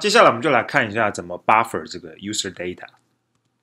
接下来我们就来看一下怎么 buffer 这个 user data。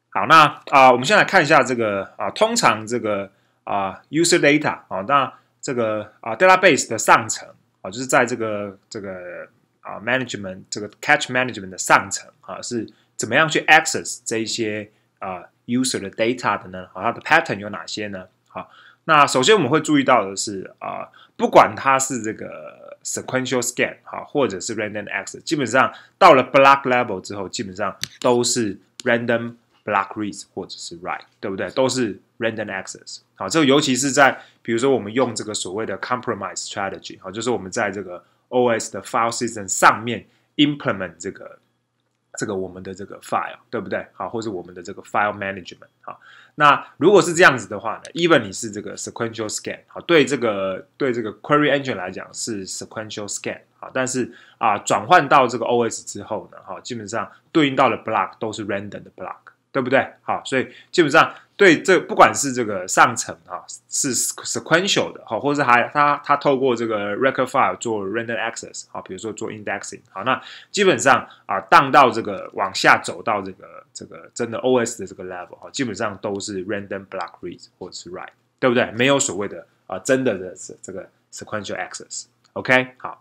好，那啊，我们先来看一下这个啊，通常这个啊 user data 啊，那这个啊 database 的上层啊，就是在这个这个啊 management 这个 c a t c h management 的上层啊，是怎么样去 access 这一些啊 user 的 data 的呢？啊，它的 pattern 有哪些呢？好，那首先我们会注意到的是啊，不管它是这个 sequential scan 哈，或者是 random access，基本上到了 block level 之后，基本上都是 random block read 或者是 write，对不对？都是 random access 好，这个尤其是在比如说我们用这个所谓的 compromise strategy 好，就是我们在这个 OS 的 file system 上面 implement 这个。这个我们的这个 file 对不对？好，或者我们的这个 file management 好。那如果是这样子的话呢，even 你是这个 sequential scan 好，对这个对这个 query engine 来讲是 sequential scan 好，但是啊，转换到这个 OS 之后呢，哈，基本上对应到的 block 都是 random 的 block，对不对？好，所以基本上。对，这不管是这个上层啊，是 sequential 的哈，或是还它它透过这个 record file 做 random access 啊，比如说做 indexing 好，那基本上啊，荡到这个往下走到这个这个真的 OS 的这个 level 哈，基本上都是 random block read 或者是 write，对不对？没有所谓的啊真的的这这个 sequential access，OK 好。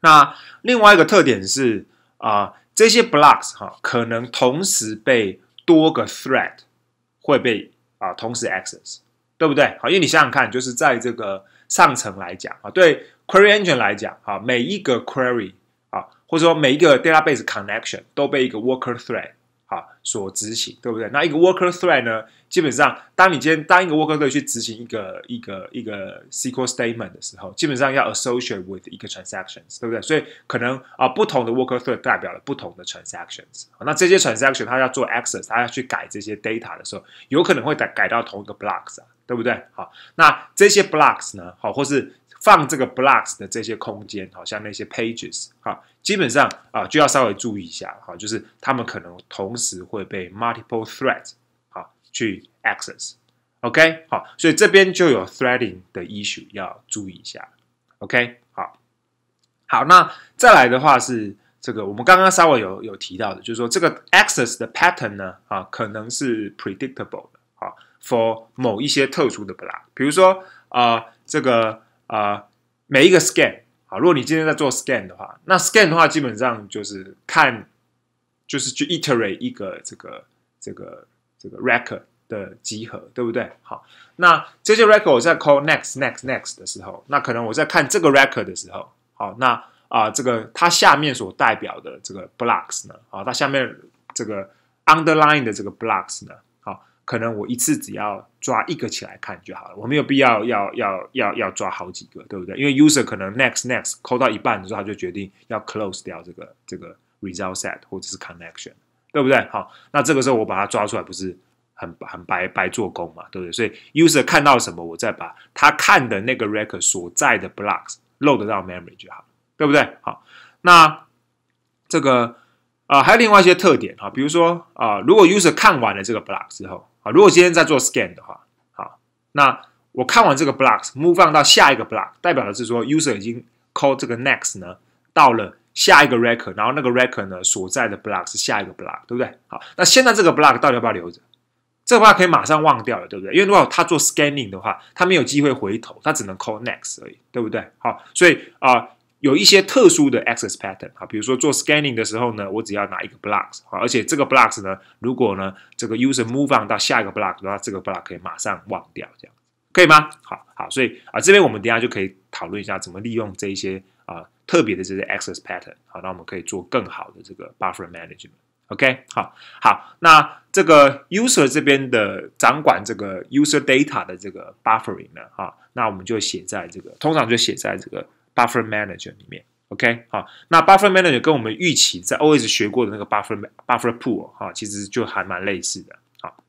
那另外一个特点是啊，这些 blocks 哈，可能同时被多个 thread。会被啊同时 access，对不对？好，因为你想想看，就是在这个上层来讲啊，对 query engine 来讲，啊，每一个 query 啊，或者说每一个 database connection 都被一个 worker thread。啊，所执行对不对？那一个 worker thread 呢，基本上当你今天当一个 worker 去执行一个一个一个 SQL statement 的时候，基本上要 associate with 一个 transactions，对不对？所以可能啊，不同的 worker thread 代表了不同的 transactions。那这些 transaction 它要做 access，它要去改这些 data 的时候，有可能会改改到同一个 blocks，啊。对不对？好，那这些 blocks 呢，好，或是。放这个 blocks 的这些空间，好像那些 pages 哈，基本上啊就要稍微注意一下哈，就是他们可能同时会被 multiple t h r e a t s 好去 access，OK 好，所以这边就有 threading 的 issue 要注意一下，OK 好，好那再来的话是这个我们刚刚稍微有有提到的，就是说这个 access 的 pattern 呢啊可能是 predictable 的啊，for 某一些特殊的 block，比如说啊这个。啊，每一个 scan，好，如果你今天在做 scan 的话，那 scan 的话基本上就是看，就是去 iterate 一个这个这个这个 record 的集合，对不对？好，那这些 record 我在 call next next next 的时候，那可能我在看这个 record 的时候，好，那啊这个它下面所代表的这个 blocks 呢，啊，它下面这个 underlying 的这个 blocks 呢？可能我一次只要抓一个起来看就好了，我没有必要要要要要抓好几个，对不对？因为 user 可能 next next 抠到一半的时候，他就决定要 close 掉这个这个 result set 或者是 connection，对不对？好，那这个时候我把它抓出来，不是很很白白做工嘛，对不对？所以 user 看到什么，我再把他看的那个 record 所在的 blocks load 到 memory 就好，对不对？好，那这个啊，还有另外一些特点哈，比如说啊，如果 user 看完了这个 block 之后，啊，如果今天在做 scan 的话，好，那我看完这个 block，move 到下一个 block，代表的是说 user 已经 call 这个 next 呢，到了下一个 record，然后那个 record 呢所在的 block 是下一个 block，对不对？好，那现在这个 block 到底要不要留着？这话可以马上忘掉了，对不对？因为如果他做 scanning 的话，他没有机会回头，他只能 call next 而已，对不对？好，所以啊。有一些特殊的 access pattern 啊，比如说做 scanning 的时候呢，我只要拿一个 blocks 啊，而且这个 blocks 呢，如果呢这个 user move on 到下一个 block，那这个 block 可以马上忘掉，这样可以吗？好好，所以啊，这边我们等下就可以讨论一下怎么利用这一些啊特别的这些 access pattern，好，那我们可以做更好的这个 buffer management。OK，好好，那这个 user 这边的掌管这个 user data 的这个 buffering 呢？哈，那我们就写在这个，通常就写在这个。Buffer Manager 里面，OK，好，那 Buffer Manager 跟我们预期在 OS 学过的那个 Buffer Buffer Pool 哈，其实就还蛮类似的，好，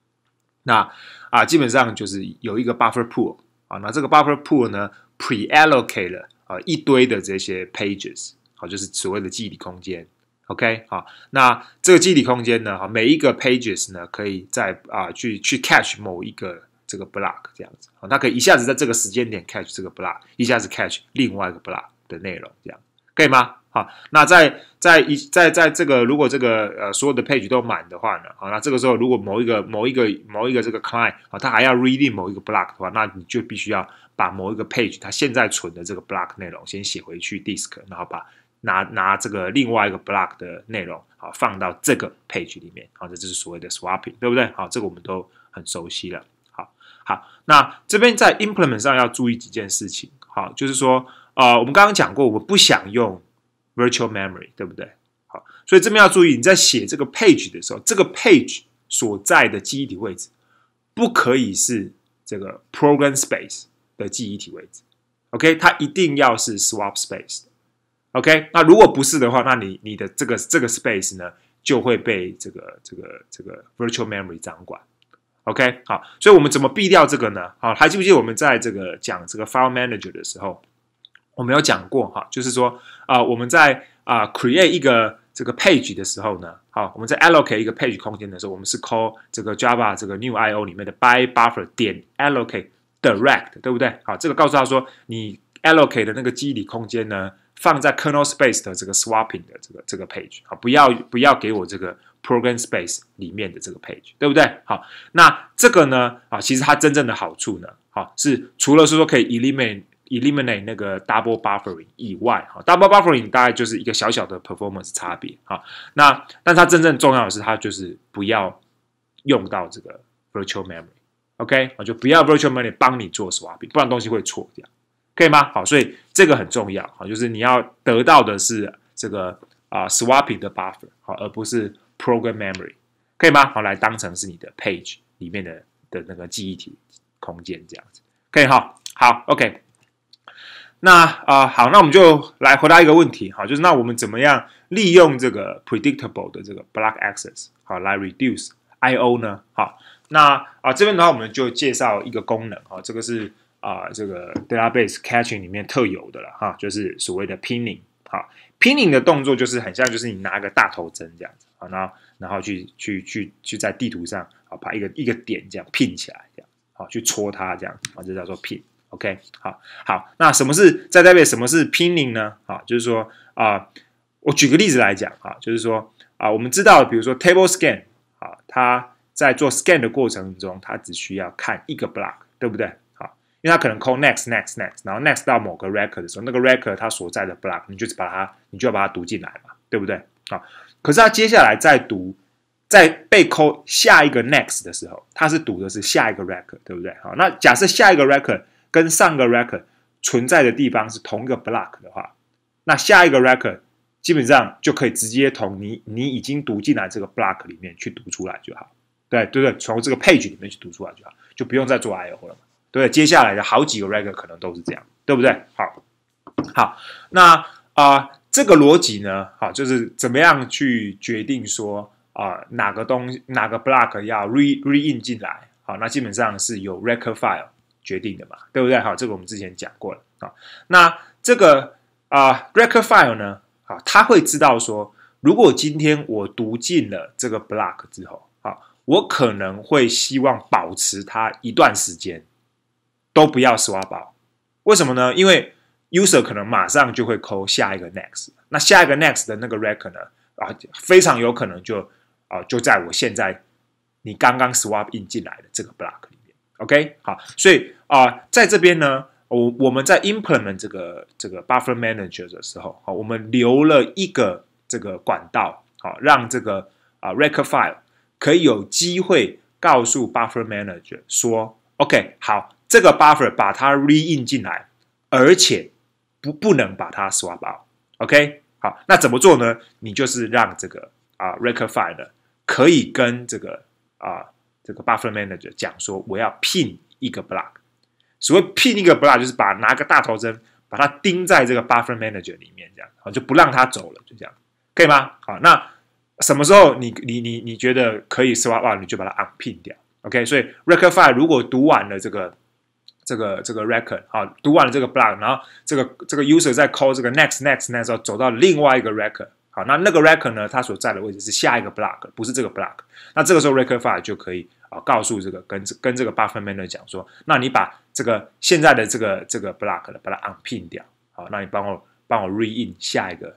那啊，基本上就是有一个 Buffer Pool 啊，那这个 Buffer Pool 呢，Preallocate 了啊一堆的这些 Pages，好，就是所谓的记忆体空间，OK，好，那这个记忆体空间呢，哈，每一个 Pages 呢，可以在啊去去 Catch 某一个。这个 block 这样子啊，它可以一下子在这个时间点 catch 这个 block，一下子 catch 另外一个 block 的内容，这样可以吗？好，那在在一在在这个如果这个呃所有的 page 都满的话呢，好，那这个时候如果某一个某一个某一个这个 client 啊，他还要 reading 某一个 block 的话，那你就必须要把某一个 page 它现在存的这个 block 内容先写回去 disk，然后把拿拿这个另外一个 block 的内容啊放到这个 page 里面好，这就是所谓的 swapping，对不对？好，这个我们都很熟悉了。好，那这边在 implement 上要注意几件事情。好，就是说，呃，我们刚刚讲过，我们不想用 virtual memory，对不对？好，所以这边要注意，你在写这个 page 的时候，这个 page 所在的记忆体位置不可以是这个 program space 的记忆体位置。OK，它一定要是 swap space。OK，那如果不是的话，那你你的这个这个 space 呢，就会被这个这个这个 virtual memory 掌管。OK，好，所以我们怎么避掉这个呢？好，还记不记得我们在这个讲这个 File Manager 的时候，我们有讲过哈，就是说啊，我们在啊 create 一个这个 page 的时候呢，好，我们在 allocate 一个 page 空间的时候，我们是 call 这个 Java 这个 new IO 里面的 b y buffer 点 allocate direct，对不对？好，这个告诉他说，你 allocate 的那个基底空间呢，放在 kernel space 的这个 swapping 的这个这个 page 啊，不要不要给我这个。Program Space 里面的这个 Page，对不对？好，那这个呢啊，其实它真正的好处呢，好是除了是说可以 Eliminate Eliminate 那个 Double Buffering 以外，哈 Double Buffering 大概就是一个小小的 Performance 差别，哈那但它真正重要的是它就是不要用到这个 Virtual Memory，OK 我就不要 Virtual Memory 帮你做 Swapping，不然东西会错掉，可以吗？好，所以这个很重要，哈就是你要得到的是这个啊 Swapping 的 Buffer，好而不是。Program memory，可以吗？好，来当成是你的 page 里面的的那个记忆体空间，这样子，可以哈。好，OK。那啊，好，那我们就来回答一个问题，好，就是那我们怎么样利用这个 predictable 的这个 block access，好，来 reduce I/O 呢？好，那啊，这边的话，我们就介绍一个功能，啊，这个是啊，这个 database caching 里面特有的了，哈，就是所谓的 pinning。好，pinning 的动作就是很像，就是你拿个大头针这样子，好，后然后去去去去在地图上，好，把一个一个点这样 pin 起来，这样，好，去戳它这样，啊，这叫做 pin，OK，好，好，那什么是在代表什么是 pinning 呢？啊，就是说啊，我举个例子来讲，哈，就是说啊，我们知道，比如说 table scan，啊，它在做 scan 的过程中，它只需要看一个 block，对不对？因为它可能 call next next next，然后 next 到某个 record 的时候，那个 record 它所在的 block，你就是把它，你就要把它读进来嘛，对不对？好，可是它接下来再读，在被 call 下一个 next 的时候，它是读的是下一个 record，对不对？好，那假设下一个 record 跟上个 record 存在的地方是同一个 block 的话，那下一个 record 基本上就可以直接从你你已经读进来这个 block 里面去读出来就好，对对对，从这个 page 里面去读出来就好，就不用再做 I/O 了嘛。对，接下来的好几个 record 可能都是这样，对不对？好，好，那啊，这个逻辑呢，好，就是怎么样去决定说啊，哪个东哪个 block 要 re re in 进来，好，那基本上是由 record file 决定的嘛，对不对？好，这个我们之前讲过了啊。那这个啊，record file 呢，啊，他会知道说，如果今天我读进了这个 block 之后，啊，我可能会希望保持它一段时间。都不要 swap 包，为什么呢？因为 user 可能马上就会抠下一个 next，那下一个 next 的那个 record 呢？啊，非常有可能就啊，就在我现在你刚刚 swap 进来的这个 block 里面。OK，好，所以啊，在这边呢，我我们在 implement 这个这个 buffer manager 的时候，好，我们留了一个这个管道，啊，让这个啊 record file 可以有机会告诉 buffer manager 说，OK，好。这个 buffer 把它 rein 进来，而且不不能把它 swap OK，好，那怎么做呢？你就是让这个啊 refine c 的可以跟这个啊这个 buffer manager 讲说，我要 pin 一个 block。所谓 pin 一个 block，就是把拿个大头针把它钉在这个 buffer manager 里面，这样啊就不让它走了，就这样，可以吗？好，那什么时候你你你你觉得可以 swap out，你就把它 unpin 掉。OK，所以 refine c 如果读完了这个。这个这个 record 啊，读完了这个 block，然后这个这个 user 在 call 这个 next next next，走到另外一个 record，好，那那个 record 呢，它所在的位置是下一个 block，不是这个 block。那这个时候 record file 就可以啊，告诉这个跟跟这个 buffer manager 讲说，那你把这个现在的这个这个 block 了，把它 unpin 掉，好，那你帮我帮我 rein 下一个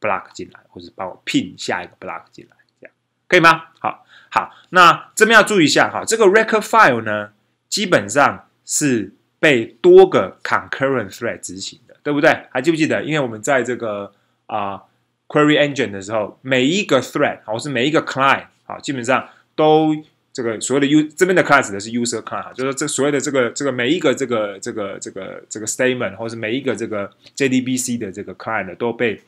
block 进来，或者帮我 pin 下一个 block 进来，这样可以吗？好，好，那这边要注意一下，哈，这个 record file 呢，基本上。是被多个 concurrent thread 执行的，对不对？还记不记得？因为我们在这个啊 query engine 的时候，每一个 thread 或是每一个 client 好，基本上都这个所谓的 u 这边的 client 指的是 user client，哈，就是这所谓的这个这个每一个这个这个这个这个 statement 或是每一个这个 JDBC 的这个 client 都被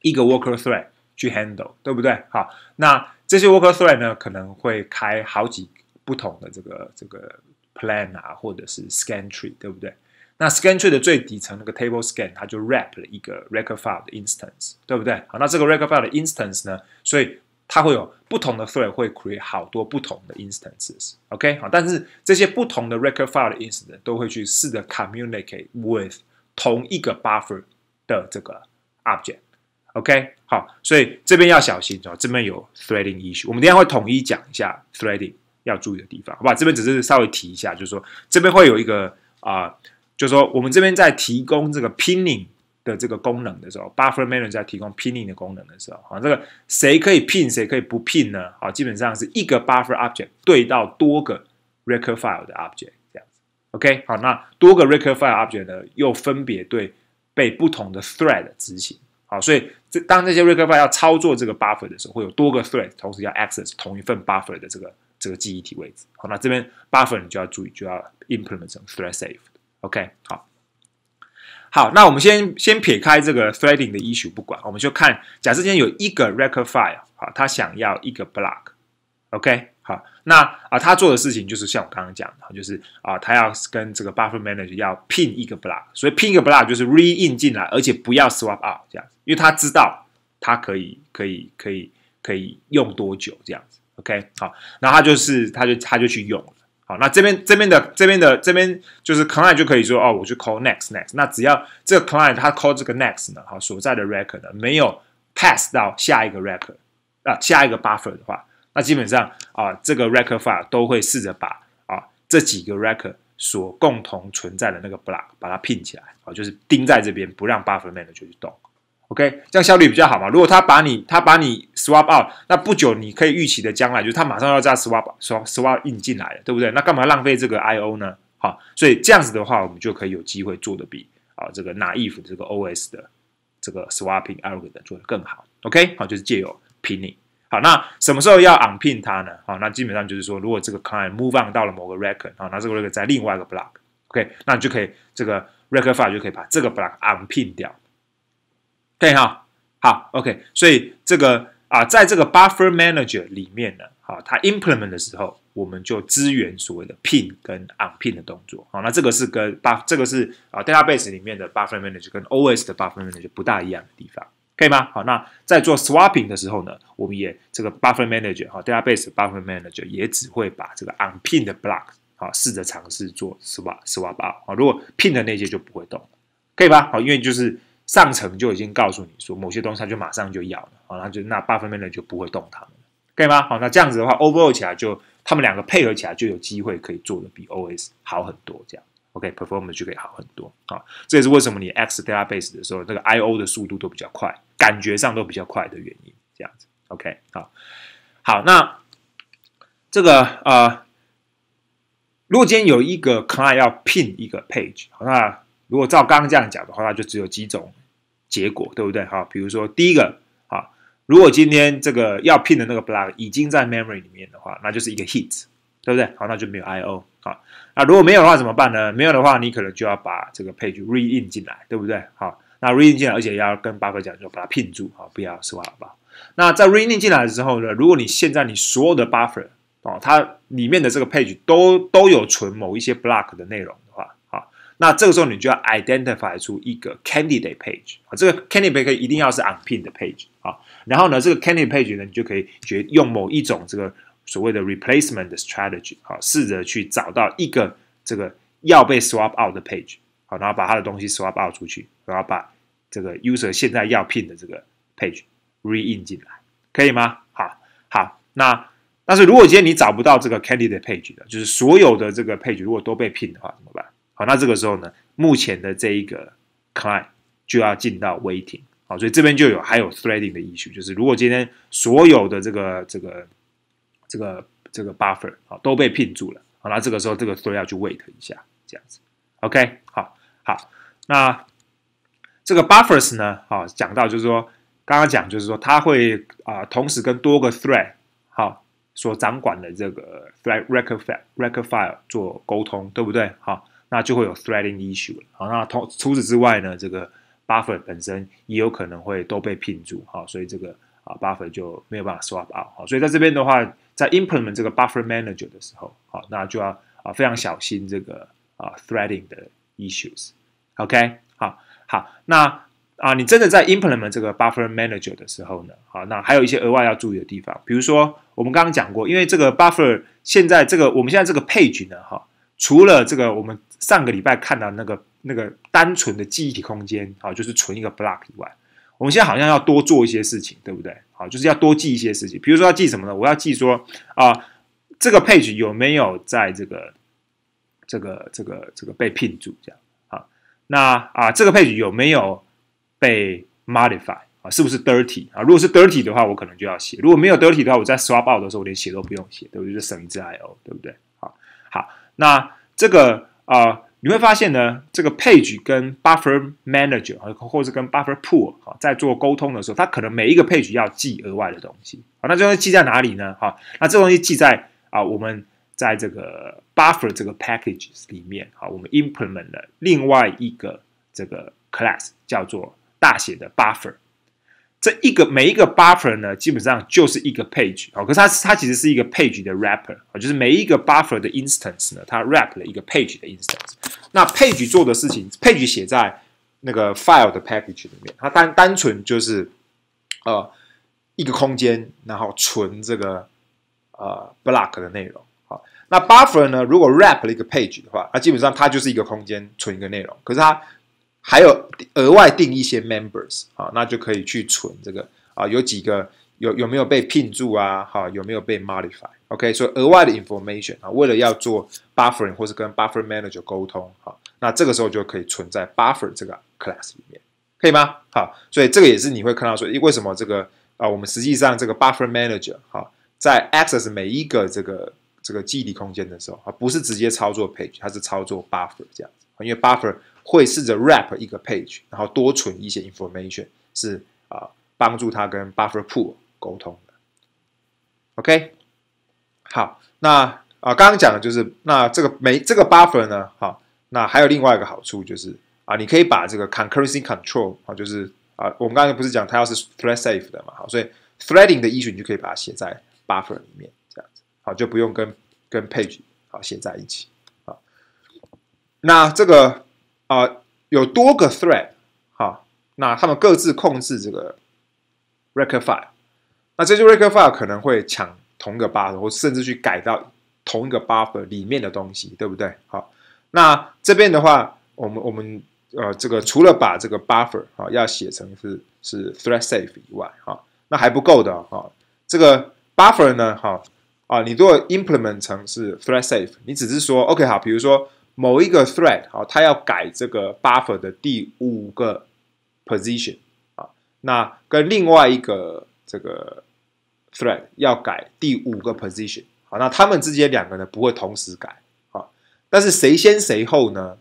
一个 worker thread 去 handle，对不对？好，那这些 worker thread 呢，可能会开好几不同的这个这个。Plan 啊，或者是 Scan Tree，对不对？那 Scan Tree 的最底层那个 Table Scan，它就 Wrap 了一个 Record File 的 Instance，对不对？好，那这个 Record File 的 Instance 呢，所以它会有不同的 Thread 会 create 好多不同的 Instances，OK？好，但是这些不同的 Record File 的 Instance 都会去试着 communicate with 同一个 Buffer 的这个 Object，OK？好，所以这边要小心哦，这边有 Threading issue，我们等下会统一讲一下 Threading。要注意的地方，好吧？这边只是稍微提一下，就是说，这边会有一个啊，就是说，我们这边在提供这个 pinning 的这个功能的时候，buffer manager 在提供 pinning 的功能的时候，好，这个谁可以 pin，谁可以不 pin 呢？好，基本上是一个 buffer object 对到多个 record file 的 object 这样。子。OK，好，那多个 record file object 呢，又分别对被不同的 thread 执行。好，所以这当这些 record file 要操作这个 buffer 的时候，会有多个 thread 同时要 access 同一份 buffer 的这个。这个记忆体位置，好，那这边 buffer 你就要注意，就要 implement 成 thread safe OK，好，好，那我们先先撇开这个 threading 的 issue 不管，我们就看，假设今天有一个 record file，好，他想要一个 block，OK，好，那啊，他做的事情就是像我刚刚讲的，就是啊，他要跟这个 buffer manager 要 pin 一个 block，所以 pin 一个 block 就是 re in 进来，而且不要 swap out 这样，因为他知道他可以可以可以可以用多久这样子。OK，好，那他就是，他就，他就去用了，好，那这边，这边的，这边的，这边就是 client 就可以说，哦，我去 call next，next，那只要这个 client 他 call 这个 next 呢，好，所在的 record 呢没有 pass 到下一个 record，啊，下一个 buffer 的话，那基本上啊，这个 record file 都会试着把啊这几个 record 所共同存在的那个 block 把它拼起来，啊，就是钉在这边，不让 buffer manager 去动。OK，这样效率比较好嘛？如果他把你他把你 swap out，那不久你可以预期的将来就是他马上要再 swap swap swap in 进来了，对不对？那干嘛浪费这个 I/O 呢？好，所以这样子的话，我们就可以有机会做的比啊这个拿 if 这个 OS 的这个 swapping algorithm 做的更好。OK，好，就是借由 pinning。好，那什么时候要 unpin 它呢？好，那基本上就是说，如果这个 client move on 到了某个 record，好，那这个 record 在另外一个 block，OK，那你就可以这个 record file 就可以把这个 block unpin 掉。对哈，好，OK，所以这个啊，在这个 buffer manager 里面呢，好，它 implement 的时候，我们就支援所谓的 pin 跟 unpin 的动作，好，那这个是跟 buff 这个是啊 database 里面的 buffer manager 跟 OS 的 buffer manager 不大一样的地方，可以吗？好，那在做 swapping 的时候呢，我们也这个 buffer manager 哈 database buffer manager 也只会把这个 unpin 的 block 好，试着尝试做 swap swap out 好，如果 pin 的那些就不会动，可以吧？好，因为就是。上层就已经告诉你说某些东西它就马上就要了，好，那就那八分贝的就不会动它们，可以吗？好，那这样子的话，over a l l 起来就他们两个配合起来就有机会可以做的比 OS 好很多，这样 OK，performance 就可以好很多，好，这也是为什么你 X database 的时候那个 I O 的速度都比较快，感觉上都比较快的原因，这样子 OK，好，好，那这个呃，如果今天有一个 client 要 pin 一个 page，那如果照刚刚这样讲的话，那就只有几种结果，对不对？好，比如说第一个，啊，如果今天这个要聘的那个 block 已经在 memory 里面的话，那就是一个 hit，对不对？好，那就没有 I/O。好，那如果没有的话怎么办呢？没有的话，你可能就要把这个 page read 进来，对不对？好，那 read 进来，而且要跟 buffer 讲，就把它聘住，好，不要好不好？那在 read 进来的时候呢，如果你现在你所有的 buffer，哦，它里面的这个 page 都都有存某一些 block 的内容。那这个时候，你就要 identify 出一个 candidate page 啊，这个 candidate page 一定要是 on pin 的 page 啊，然后呢，这个 candidate page 呢，你就可以用某一种这个所谓的 replacement strategy 啊，试着去找到一个这个要被 swap out 的 page 好，然后把它的东西 swap out 出去，然后把这个 user 现在要 pin 的这个 page re in 进来，可以吗？好，好，那但是如果今天你找不到这个 candidate page 的，就是所有的这个 page 如果都被 pin 的话，怎么办？好，那这个时候呢，目前的这一个 client 就要进到 waiting，好，所以这边就有还有 threading 的意思，就是如果今天所有的这个这个这个这个 buffer 好都被聘住了，好，那这个时候这个都要去 wait 一下，这样子，OK，好好，那这个 buffers 呢，啊，讲到就是说，刚刚讲就是说，它会啊同时跟多个 thread 好所掌管的这个 t h r e record file record file 做沟通，对不对？好。那就会有 threading issue 了，好，那同除此之外呢，这个 buffer 本身也有可能会都被聘住，好，所以这个啊 buffer 就没有办法 swap out，好，所以在这边的话，在 implement 这个 buffer manager 的时候，好，那就要啊非常小心这个啊 threading 的 issues，OK，好，好，那啊你真的在 implement 这个 buffer manager 的时候呢，好，那还有一些额外要注意的地方，比如说我们刚刚讲过，因为这个 buffer 现在这个我们现在这个 page 呢，哈。除了这个，我们上个礼拜看到那个那个单纯的记忆体空间啊，就是存一个 block 以外，我们现在好像要多做一些事情，对不对？好，就是要多记一些事情。比如说要记什么呢？我要记说啊，这个 page 有没有在这个这个这个这个被聘住这样啊？那啊，这个 page 有没有被 modify 啊？是不是 dirty 啊？如果是 dirty 的话，我可能就要写；如果没有 dirty 的话，我在刷 t 的时候，我连写都不用写，对我就省一次 I O，对不对？好，好。那这个啊，你会发现呢，这个 page 跟 buffer manager 啊，或者是跟 buffer pool 哈，在做沟通的时候，它可能每一个 page 要记额外的东西啊，那这东西记在哪里呢？哈，那这东西记在啊，我们在这个 buffer 这个 package 里面啊，我们 implement 的另外一个这个 class 叫做大写的 buffer。这一个每一个 buffer 呢，基本上就是一个 page 好，可是它它其实是一个 page 的 wrapper 好，就是每一个 buffer 的 instance 呢，它 wrap 了一个 page 的 instance。那 page 做的事情，page 写在那个 file 的 package 里面，它单单纯就是呃一个空间，然后存这个呃 block 的内容好，那 buffer 呢，如果 wrap 了一个 page 的话，那基本上它就是一个空间存一个内容，可是它还有额外定一些 members 啊，那就可以去存这个啊，有几个有有没有被聘住啊？哈，有没有被 modify？OK，所以额外的 information 啊，为了要做 buffering 或是跟 buffer manager 沟通哈，那这个时候就可以存在 buffer 这个 class 里面，可以吗？哈，所以这个也是你会看到说，为什么这个啊，我们实际上这个 buffer manager 哈，在 access 每一个这个这个记忆空间的时候啊，不是直接操作 page，它是操作 buffer 这样子，因为 buffer。会试着 wrap 一个 page，然后多存一些 information，是啊，帮助他跟 buffer pool 沟通的。OK，好，那啊，刚刚讲的就是那这个没这个 buffer 呢，好，那还有另外一个好处就是啊，你可以把这个 concurrency control 好，就是啊，我们刚才不是讲它要是 thread safe 的嘛，好，所以 threading 的依据你就可以把它写在 buffer 里面，这样子好，就不用跟跟 page 好写在一起好。那这个啊，有多个 thread 哈，那他们各自控制这个 record file，那这些 record file 可能会抢同一个 buffer，或甚至去改到同一个 buffer 里面的东西，对不对？好，那这边的话，我们我们呃，这个除了把这个 buffer 啊要写成是是 thread safe 以外哈，那还不够的哈，这个 buffer 呢哈啊，你如果 implement 成是 thread safe，你只是说 OK 好，比如说。某一个 thread 好，它要改这个 buffer 的第五个 position 啊，那跟另外一个这个 thread 要改第五个 position 好，那他们之间两个呢不会同时改啊，但是谁先谁后呢？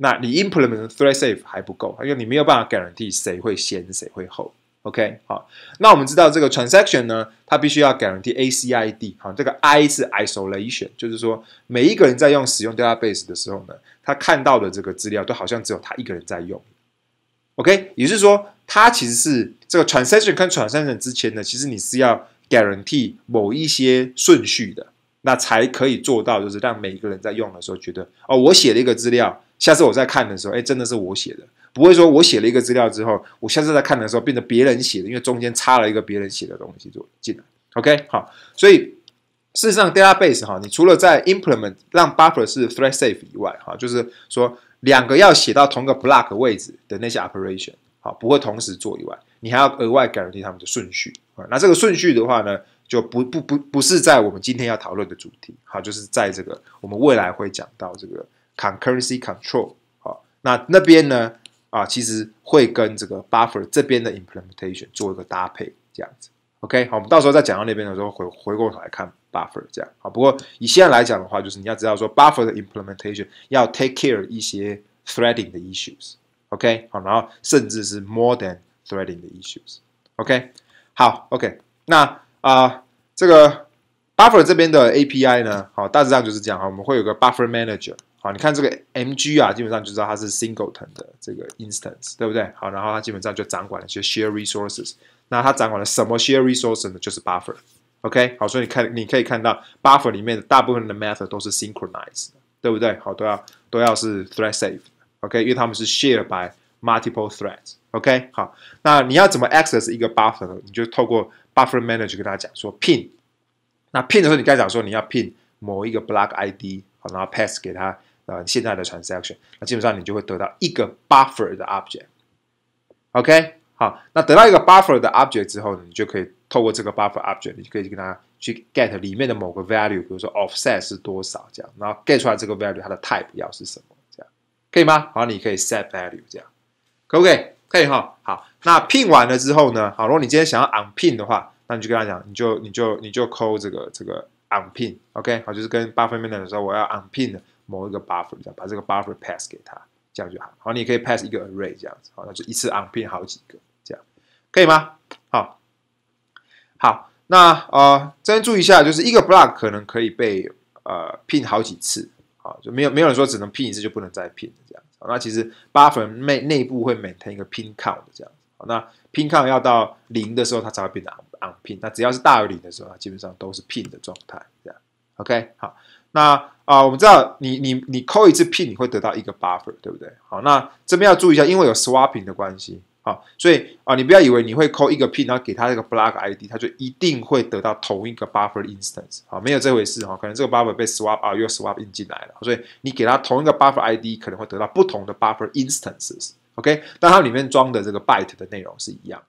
那你 implement thread safe 还不够，因为你没有办法 guarantee 谁会先谁会后。OK，好，那我们知道这个 transaction 呢，它必须要 guarantee ACID，好，这个 I 是 isolation，就是说每一个人在用使用 database 的时候呢，他看到的这个资料都好像只有他一个人在用。OK，也就是说，它其实是这个 transaction 跟 transaction 之前呢，其实你是要 guarantee 某一些顺序的，那才可以做到，就是让每一个人在用的时候觉得，哦，我写了一个资料。下次我在看的时候，哎，真的是我写的，不会说我写了一个资料之后，我下次在看的时候变得别人写的，因为中间插了一个别人写的东西就进来。OK，好，所以事实上，database 哈，你除了在 implement 让 buffer 是 thread safe 以外，哈，就是说两个要写到同一个 block 位置的那些 operation，好，不会同时做以外，你还要额外 guarantee 他们的顺序啊。那这个顺序的话呢，就不不不不是在我们今天要讨论的主题，好，就是在这个我们未来会讲到这个。Concurrency control，好，那那边呢啊，其实会跟这个 buffer 这边的 implementation 做一个搭配，这样子。OK，好，我们到时候再讲到那边的时候，回回过头来看 buffer 这样。好，不过以现在来讲的话，就是你要知道说 buffer 的 implementation 要 take care 一些 threading 的 issues。OK，好，然后甚至是 more than threading 的 issues。OK，好，OK，那啊，这个 buffer 这边的 API 呢，好，大致上就是这样啊，我们会有个 buffer manager。你看这个 Mg 啊，基本上就知道它是 Singleton 的这个 instance，对不对？好，然后它基本上就掌管了一些 Share resources。那它掌管了什么 Share resources 呢？就是 Buffer。OK，好，所以你看，你可以看到 Buffer 里面的大部分的 method 都是 synchronized，对不对？好，都要都要是 Thread safe。OK，因为他们是 s h a r e by multiple threads。OK，好，那你要怎么 Access 一个 Buffer？呢？你就透过 Buffer Manager 跟家讲说 Pin。那 Pin 的时候，你该讲说你要 Pin 某一个 Block ID，好，然后 Pass 给它。呃，现在的 transaction，那基本上你就会得到一个 buffer 的 object，OK，好，那得到一个 buffer 的 object 之后呢，你就可以透过这个 buffer object，你就可以跟他去 get 里面的某个 value，比如说 offset 是多少这样，然后 get 出来这个 value 它的 type 要是什么这样，可以吗？然后你可以 set value 这样，可不可以？可以哈，好，那 pin 完了之后呢，好，如果你今天想要 unpin 的话，那你就跟他讲，你就你就你就 call 这个这个 unpin，OK，好，就是跟八分命令的时候我要 unpin 的。某一个 buffer，这样把这个 buffer pass 给它，这样就好。好，你可以 pass 一个 array 这样子，好，那就一次 unpin 好几个，这样可以吗？好，好，那呃这边注意一下，就是一个 block 可能可以被呃 pin 好几次，啊，就没有没有人说只能 pin 一次就不能再 pin 这样。那其实 buffer 内内部会 maintain 一个 pin count 这样子，那 pin count 要到零的时候，它才会变成 un n p i n 那只要是大于零的时候，它基本上都是 pin 的状态，这样 OK 好。那啊，我们知道你你你扣一次 pin，你会得到一个 buffer，对不对？好，那这边要注意一下，因为有 swapping 的关系啊，所以啊，你不要以为你会扣一个 pin，然后给他一个 block id，他就一定会得到同一个 buffer instance，啊，没有这回事啊，可能这个 buffer 被 swap 啊，又 swap 进来了，所以你给他同一个 buffer id，可能会得到不同的 buffer instances，OK，但它里面装的这个 byte 的内容是一样。